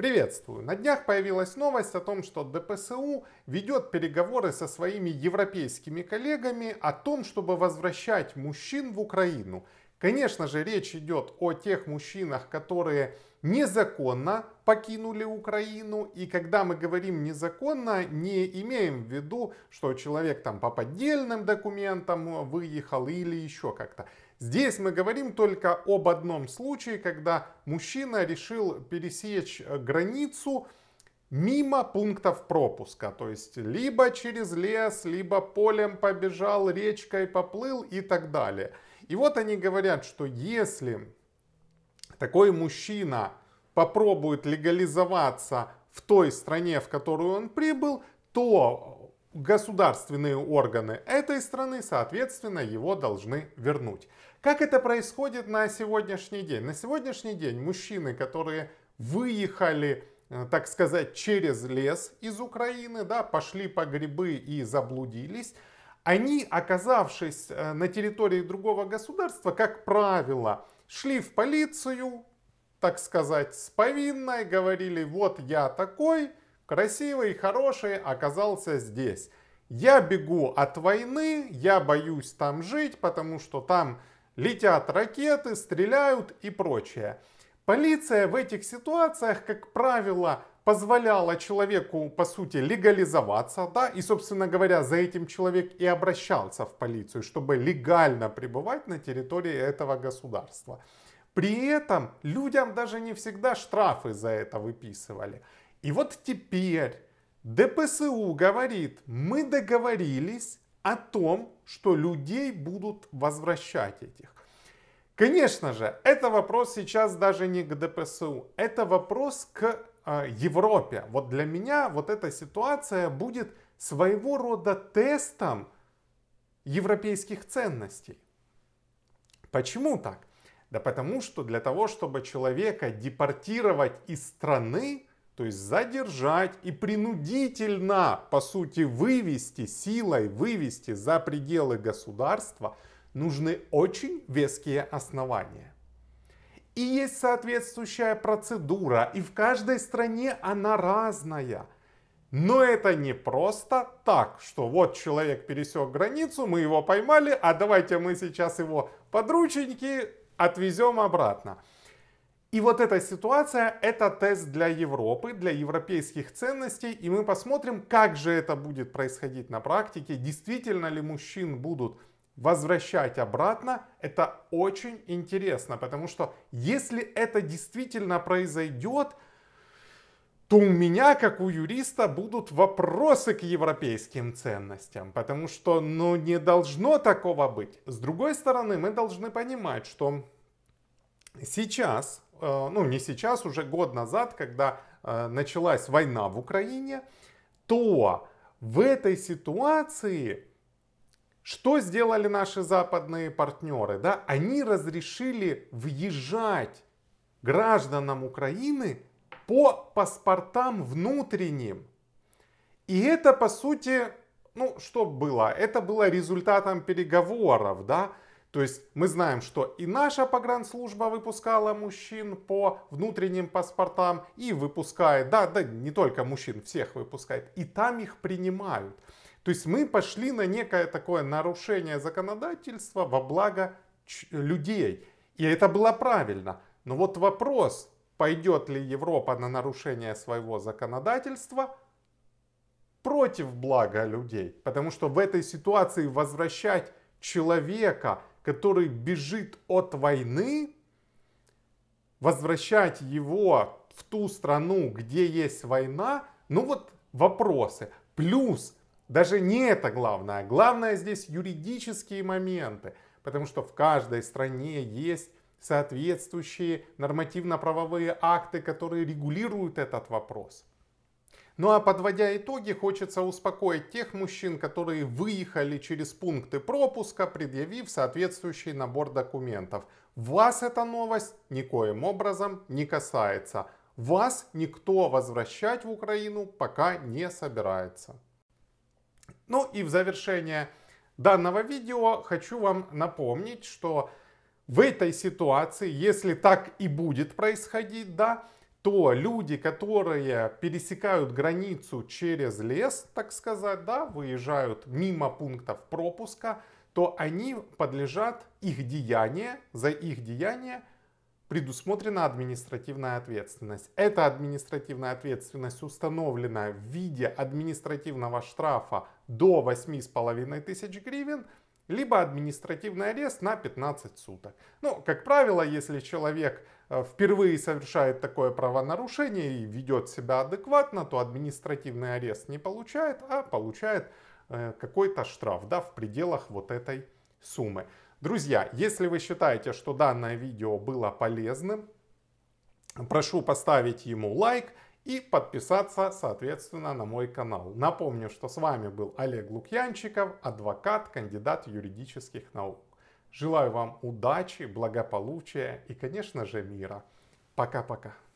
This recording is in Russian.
Приветствую! На днях появилась новость о том, что ДПСУ ведет переговоры со своими европейскими коллегами о том, чтобы возвращать мужчин в Украину. Конечно же, речь идет о тех мужчинах, которые незаконно покинули Украину. И когда мы говорим незаконно, не имеем в виду, что человек там по поддельным документам выехал или еще как-то. Здесь мы говорим только об одном случае, когда мужчина решил пересечь границу мимо пунктов пропуска. То есть либо через лес, либо полем побежал, речкой поплыл и так далее. И вот они говорят, что если такой мужчина попробует легализоваться в той стране, в которую он прибыл, то государственные органы этой страны, соответственно, его должны вернуть. Как это происходит на сегодняшний день? На сегодняшний день мужчины, которые выехали, э, так сказать, через лес из Украины, да, пошли по грибы и заблудились, они, оказавшись э, на территории другого государства, как правило, шли в полицию, так сказать, с повинной, говорили, вот я такой, красивый, хороший, оказался здесь. Я бегу от войны, я боюсь там жить, потому что там летят ракеты, стреляют и прочее. Полиция в этих ситуациях, как правило, позволяла человеку, по сути, легализоваться, да, и, собственно говоря, за этим человек и обращался в полицию, чтобы легально пребывать на территории этого государства. При этом людям даже не всегда штрафы за это выписывали. И вот теперь ДПСУ говорит, мы договорились о том, что людей будут возвращать этих. Конечно же, это вопрос сейчас даже не к ДПСУ, это вопрос к э, Европе. Вот для меня вот эта ситуация будет своего рода тестом европейских ценностей. Почему так? Да потому что для того, чтобы человека депортировать из страны, то есть задержать и принудительно, по сути, вывести силой, вывести за пределы государства, нужны очень веские основания. И есть соответствующая процедура, и в каждой стране она разная. Но это не просто так, что вот человек пересек границу, мы его поймали, а давайте мы сейчас его подрученьки отвезем обратно. И вот эта ситуация – это тест для Европы, для европейских ценностей, и мы посмотрим, как же это будет происходить на практике, действительно ли мужчин будут возвращать обратно, это очень интересно, потому что если это действительно произойдет – то у меня, как у юриста, будут вопросы к европейским ценностям, потому что, ну, не должно такого быть. С другой стороны, мы должны понимать, что сейчас, э, ну, не сейчас, уже год назад, когда э, началась война в Украине, то в этой ситуации что сделали наши западные партнеры? Да? Они разрешили въезжать гражданам Украины по паспортам внутренним. И это, по сути, ну, что было? Это было результатом переговоров, да? То есть мы знаем, что и наша погранслужба выпускала мужчин по внутренним паспортам и выпускает, да, да, не только мужчин, всех выпускает, и там их принимают. То есть мы пошли на некое такое нарушение законодательства во благо людей. И это было правильно. Но вот вопрос, пойдет ли Европа на нарушение своего законодательства против блага людей. Потому что в этой ситуации возвращать человека, который бежит от войны, возвращать его в ту страну, где есть война, ну вот вопросы. Плюс, даже не это главное, главное здесь юридические моменты, потому что в каждой стране есть соответствующие нормативно-правовые акты, которые регулируют этот вопрос. Ну а подводя итоги, хочется успокоить тех мужчин, которые выехали через пункты пропуска, предъявив соответствующий набор документов. Вас эта новость никоим образом не касается. Вас никто возвращать в Украину пока не собирается. Ну и в завершение данного видео хочу вам напомнить, что в этой ситуации, если так и будет происходить, да, то люди, которые пересекают границу через лес, так сказать, да, выезжают мимо пунктов пропуска, то они подлежат их деяния за их деяния предусмотрена административная ответственность. Эта административная ответственность установлена в виде административного штрафа до 8,5 тысяч гривен – либо административный арест на 15 суток. Но, ну, как правило, если человек э, впервые совершает такое правонарушение и ведет себя адекватно, то административный арест не получает, а получает э, какой-то штраф да, в пределах вот этой суммы. Друзья, если вы считаете, что данное видео было полезным, прошу поставить ему лайк и подписаться, соответственно, на мой канал. Напомню, что с вами был Олег Лукьянчиков, адвокат, кандидат юридических наук. Желаю вам удачи, благополучия и, конечно же, мира. Пока-пока.